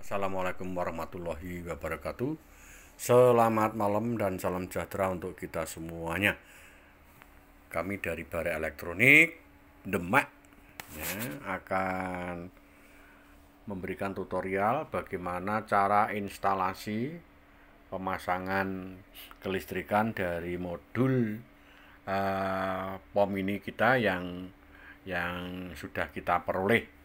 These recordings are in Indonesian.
Assalamualaikum warahmatullahi wabarakatuh. Selamat malam dan salam sejahtera untuk kita semuanya. Kami dari Bare Elektronik Demak ya, akan memberikan tutorial bagaimana cara instalasi pemasangan kelistrikan dari modul uh, POM ini kita yang yang sudah kita peroleh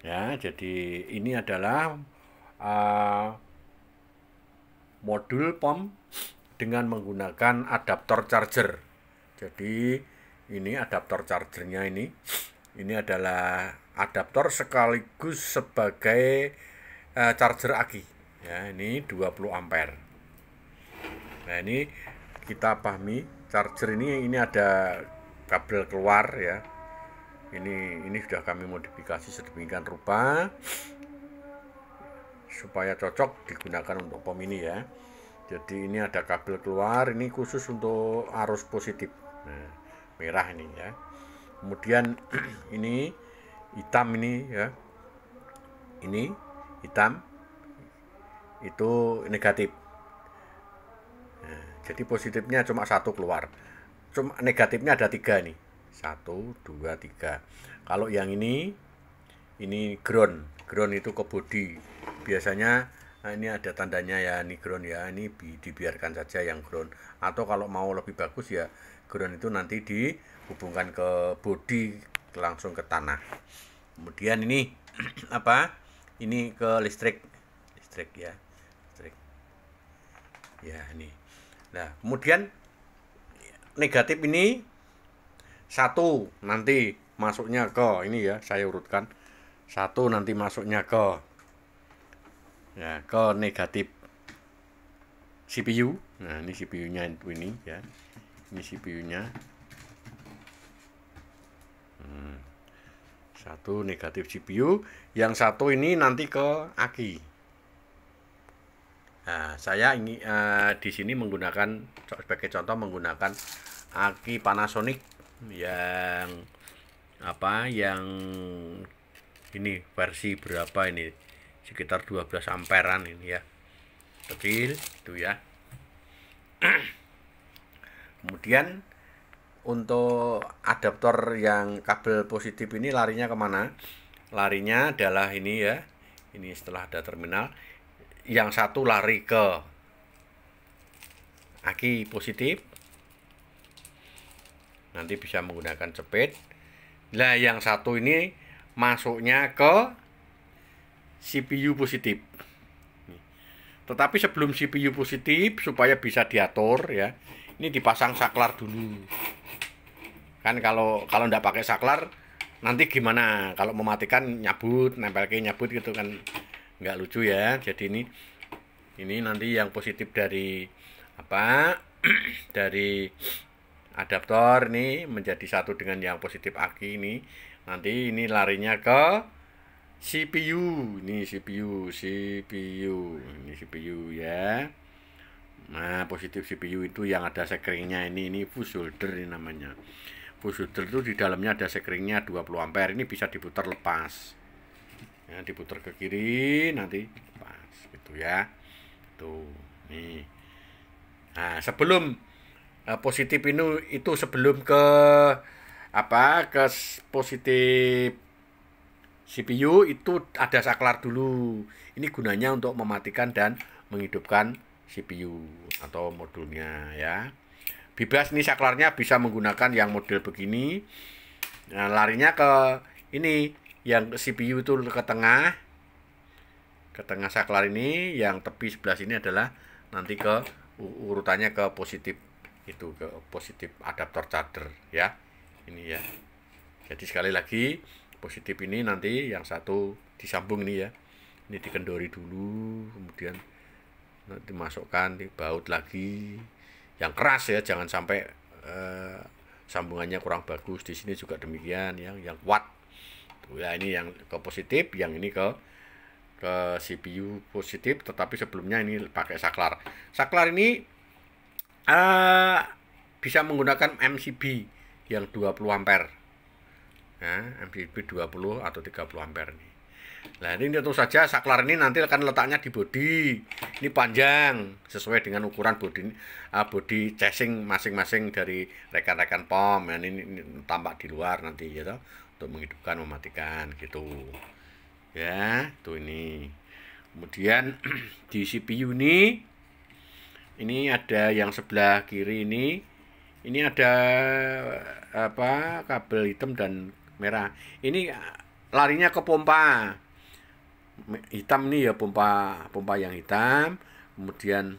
Ya, jadi ini adalah uh, modul POM dengan menggunakan adaptor charger. Jadi ini adaptor chargernya ini. Ini adalah adaptor sekaligus sebagai uh, charger aki. Ya, ini 20 ampere. Nah, ini kita pahami charger ini ini ada kabel keluar ya ini ini sudah kami modifikasi sedemikian rupa supaya cocok digunakan untuk pom ini ya jadi ini ada kabel keluar ini khusus untuk arus positif nah, merah ini ya kemudian ini hitam ini ya ini hitam itu negatif nah, jadi positifnya cuma satu keluar cuma negatifnya ada tiga nih satu dua tiga kalau yang ini ini ground ground itu ke body biasanya nah ini ada tandanya ya ini ground ya ini bi dibiarkan saja yang ground atau kalau mau lebih bagus ya ground itu nanti dihubungkan ke body langsung ke tanah kemudian ini apa ini ke listrik listrik ya listrik ya ini nah kemudian negatif ini satu nanti masuknya ke ini ya saya urutkan satu nanti masuknya ke ya ke negatif CPU nah ini CPU nya itu ini ya ini CPU nya hmm. satu negatif CPU yang satu ini nanti ke aki nah saya ini uh, eh, di sini menggunakan sebagai contoh menggunakan aki Panasonic yang apa yang ini versi berapa ini sekitar 12 amperan ini ya kecil itu ya kemudian untuk adaptor yang kabel positif ini larinya kemana larinya adalah ini ya ini setelah ada terminal yang satu lari ke aki positif nanti bisa menggunakan jepit Nah, yang satu ini masuknya ke CPU positif tetapi sebelum CPU positif supaya bisa diatur ya ini dipasang saklar dulu kan kalau kalau tidak pakai saklar nanti gimana kalau mematikan nyabut nempel ke nyabut gitu kan nggak lucu ya jadi ini ini nanti yang positif dari apa dari adaptor nih menjadi satu dengan yang positif aki ini nanti ini larinya ke CPU ini CPU CPU ini CPU ya nah positif CPU itu yang ada sekringnya ini ini full shoulder ini namanya full shoulder itu di dalamnya ada sekringnya 20 ampere ini bisa diputar lepas ya diputar ke kiri nanti lepas gitu ya tuh nih nah sebelum Eh, positif ini itu sebelum ke apa ke positif CPU itu ada saklar dulu. Ini gunanya untuk mematikan dan menghidupkan CPU atau modulnya ya. Bebas nih saklarnya bisa menggunakan yang model begini. Nah, larinya ke ini yang CPU itu ke tengah ke tengah saklar ini yang tepi sebelah sini adalah nanti ke urutannya ke positif itu ke positif adaptor charger ya ini ya jadi sekali lagi positif ini nanti yang satu disambung ini ya ini dikendori dulu kemudian dimasukkan dibaut lagi yang keras ya jangan sampai eh, sambungannya kurang bagus di sini juga demikian yang yang kuat tuh ya ini yang ke positif yang ini ke ke CPU positif tetapi sebelumnya ini pakai saklar saklar ini uh, bisa menggunakan MCB yang 20 ampere ya, MCB 20 atau 30 ampere nih. Nah ini tentu saja saklar ini nanti akan letaknya di body ini panjang sesuai dengan ukuran body uh, body casing masing-masing dari rekan-rekan pom ya, ini, ini tampak di luar nanti ya gitu untuk menghidupkan mematikan gitu ya tuh ini kemudian di CPU ini ini ada yang sebelah kiri ini ini ada apa kabel hitam dan merah ini eh, larinya ke pompa hitam nih ya pompa pompa yang hitam kemudian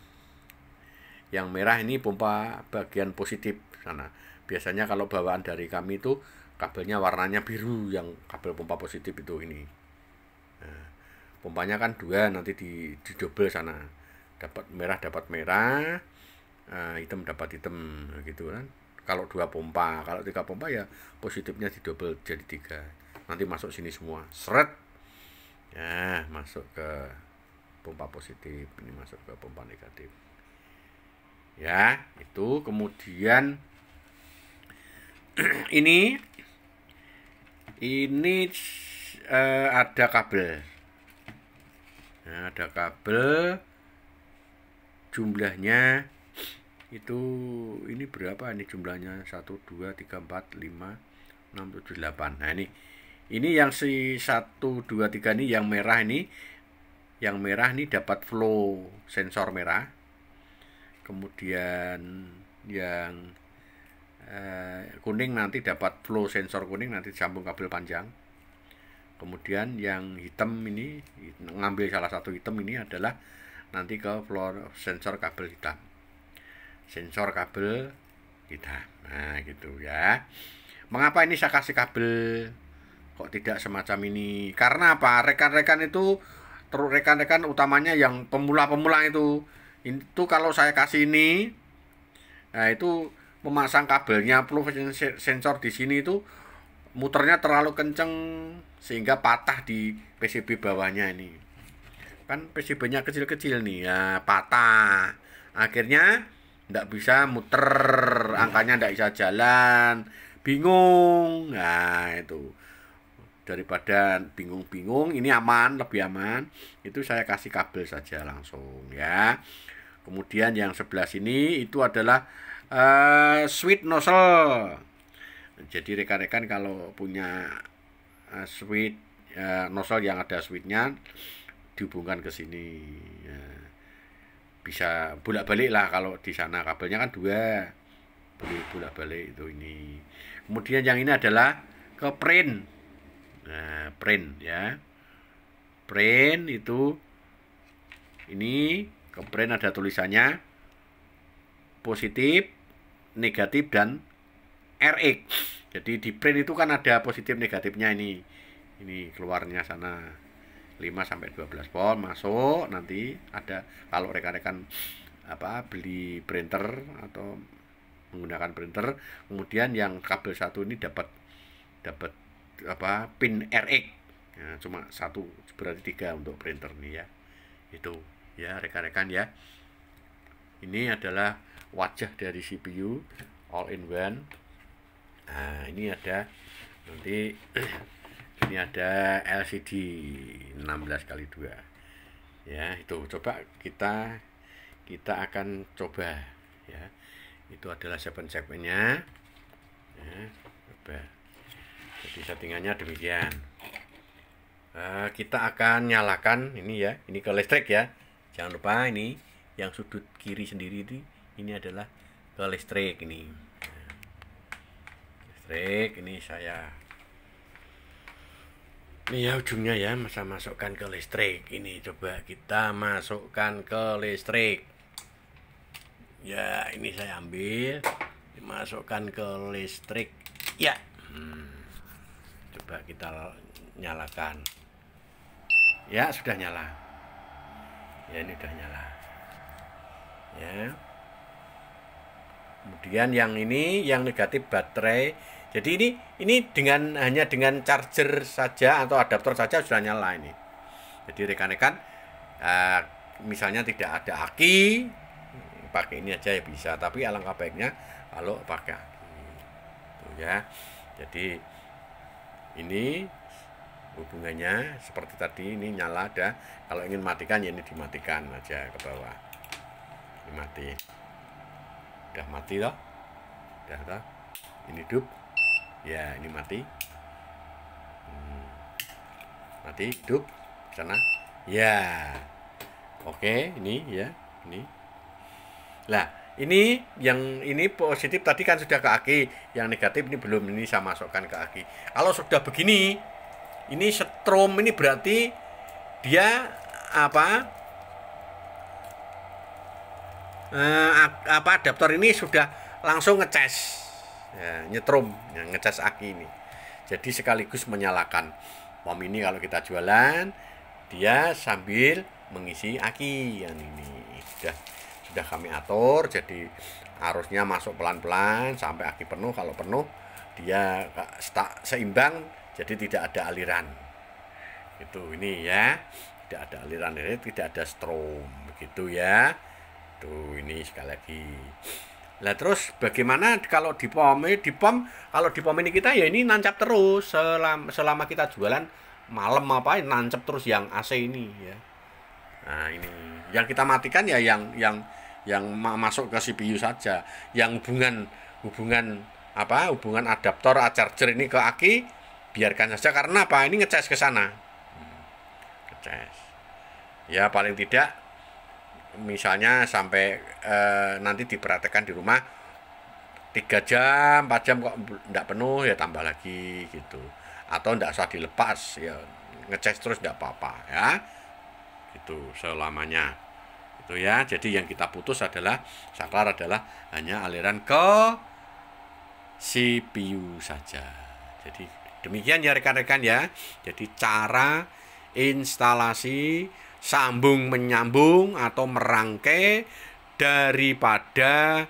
yang merah ini pompa bagian positif sana biasanya kalau bawaan dari kami itu kabelnya warnanya biru yang kabel pompa positif itu ini nah, pompanya kan dua nanti di di double sana dapat merah dapat merah uh, hitam dapat hitam gitu kan kalau dua pompa kalau tiga pompa ya positifnya di double jadi tiga nanti masuk sini semua seret ya masuk ke pompa positif ini masuk ke pompa negatif ya itu kemudian ini ini uh, ada kabel nah, ada kabel jumlahnya itu ini berapa ini jumlahnya 1 2 3 4 5 6 7 8. Nah, ini ini yang si 1 2 3 ini yang merah ini yang merah ini dapat flow sensor merah. Kemudian yang eh, kuning nanti dapat flow sensor kuning nanti sambung kabel panjang. Kemudian yang hitam ini ngambil salah satu hitam ini adalah nanti ke floor sensor kabel hitam sensor kabel hitam nah gitu ya mengapa ini saya kasih kabel kok tidak semacam ini karena apa rekan-rekan itu terus rekan-rekan utamanya yang pemula-pemula itu itu kalau saya kasih ini nah itu memasang kabelnya perlu sensor di sini itu muternya terlalu kenceng sehingga patah di PCB bawahnya ini kan PCB-nya kecil-kecil nih ya patah akhirnya tidak bisa muter angkanya tidak bisa jalan bingung nah itu daripada bingung-bingung ini aman lebih aman itu saya kasih kabel saja langsung ya kemudian yang sebelah sini itu adalah uh, sweet nozzle jadi rekan-rekan kalau punya uh, sweet uh, nozzle yang ada sweetnya dihubungkan ke sini ya. bisa bolak-balik lah kalau di sana kabelnya kan dua boleh bolak-balik itu ini kemudian yang ini adalah ke print nah print ya print itu ini ke print ada tulisannya positif negatif dan RX jadi di print itu kan ada positif negatifnya ini ini keluarnya sana 5 sampai 12 volt masuk nanti ada kalau rekan-rekan apa beli printer atau menggunakan printer kemudian yang kabel satu ini dapat dapat apa pin RX ya, cuma satu berarti tiga untuk printer nih ya itu ya rekan-rekan ya ini adalah wajah dari CPU all in one nah ini ada nanti ini ada LCD 16 kali 2 ya itu coba kita kita akan coba ya itu adalah seven segmennya ya, coba jadi settingannya demikian uh, kita akan nyalakan ini ya ini ke listrik ya jangan lupa ini yang sudut kiri sendiri ini ini adalah ke listrik ini nah, listrik ini saya ini ya ujungnya ya masa masukkan ke listrik ini coba kita masukkan ke listrik ya ini saya ambil dimasukkan ke listrik ya hmm. coba kita nyalakan ya sudah nyala ya ini sudah nyala ya kemudian yang ini yang negatif baterai jadi ini ini dengan hanya dengan charger saja atau adaptor saja sudah nyala ini. Jadi rekan-rekan uh, misalnya tidak ada aki pakai ini aja ya bisa, tapi alangkah baiknya kalau pakai aki. Tuh gitu ya. Jadi ini hubungannya seperti tadi ini nyala ada kalau ingin matikan ya ini dimatikan aja ke bawah ini mati udah mati loh udah toh ini hidup ya ini mati hmm. mati hidup sana ya oke ini ya ini lah ini yang ini positif tadi kan sudah ke aki yang negatif ini belum ini saya masukkan ke aki kalau sudah begini ini setrum ini berarti dia apa eh, apa adaptor ini sudah langsung ngecas ya, nyetrum ya, ngecas aki ini jadi sekaligus menyalakan pom ini kalau kita jualan dia sambil mengisi aki yang ini sudah sudah kami atur jadi arusnya masuk pelan-pelan sampai aki penuh kalau penuh dia seimbang jadi tidak ada aliran itu ini ya tidak ada aliran ini tidak ada strom begitu ya tuh ini sekali lagi lah terus bagaimana kalau di POM? Di POM kalau di POM ini kita ya ini nancap terus selama, selama kita jualan malam apa nancap terus yang AC ini ya. Nah, ini yang kita matikan ya yang yang yang masuk ke CPU saja. Yang hubungan hubungan apa? Hubungan adaptor charger ini ke aki biarkan saja karena apa? Ini ngecas ke sana. Hmm, ngecas. Ya paling tidak misalnya sampai e, nanti diperhatikan di rumah tiga jam empat jam kok tidak penuh ya tambah lagi gitu atau tidak usah dilepas ya ngecek terus tidak apa-apa ya itu selamanya itu ya jadi yang kita putus adalah saklar adalah hanya aliran ke CPU saja jadi demikian ya rekan-rekan ya jadi cara instalasi sambung menyambung atau merangkai daripada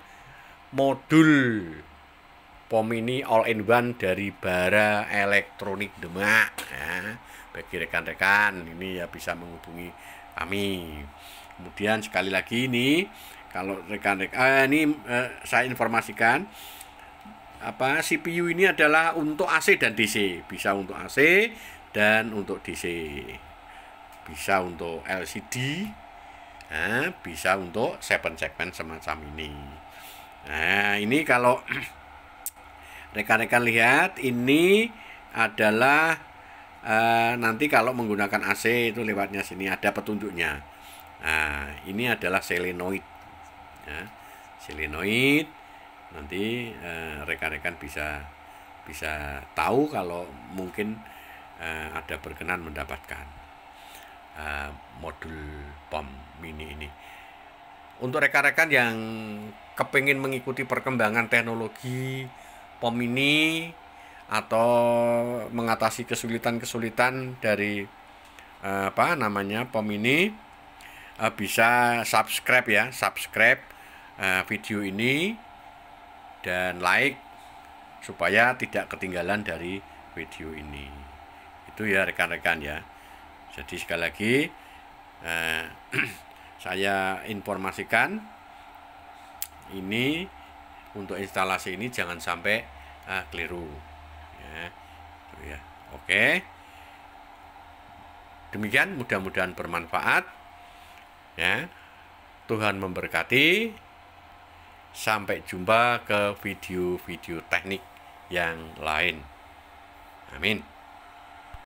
modul POM ini all in one dari bara elektronik Demak ya. Nah, bagi rekan-rekan ini ya bisa menghubungi kami kemudian sekali lagi ini kalau rekan-rekan eh, ini eh, saya informasikan apa CPU ini adalah untuk AC dan DC bisa untuk AC dan untuk DC bisa untuk LCD nah, eh, bisa untuk seven segment semacam ini nah ini kalau rekan-rekan lihat ini adalah e, nanti kalau menggunakan AC itu lewatnya sini ada petunjuknya nah ini adalah selenoid ya, selenoid nanti eh, rekan-rekan bisa bisa tahu kalau mungkin e, ada berkenan mendapatkan uh, modul POM mini ini. Untuk rekan-rekan yang kepingin mengikuti perkembangan teknologi POM mini atau mengatasi kesulitan-kesulitan dari uh, apa namanya POM mini uh, bisa subscribe ya, subscribe uh, video ini dan like supaya tidak ketinggalan dari video ini. Itu ya rekan-rekan ya. Jadi sekali lagi eh, saya informasikan ini untuk instalasi ini jangan sampai eh, keliru. Ya, gitu ya. Oke. Demikian mudah-mudahan bermanfaat. Ya. Tuhan memberkati. Sampai jumpa ke video-video teknik yang lain. Amin.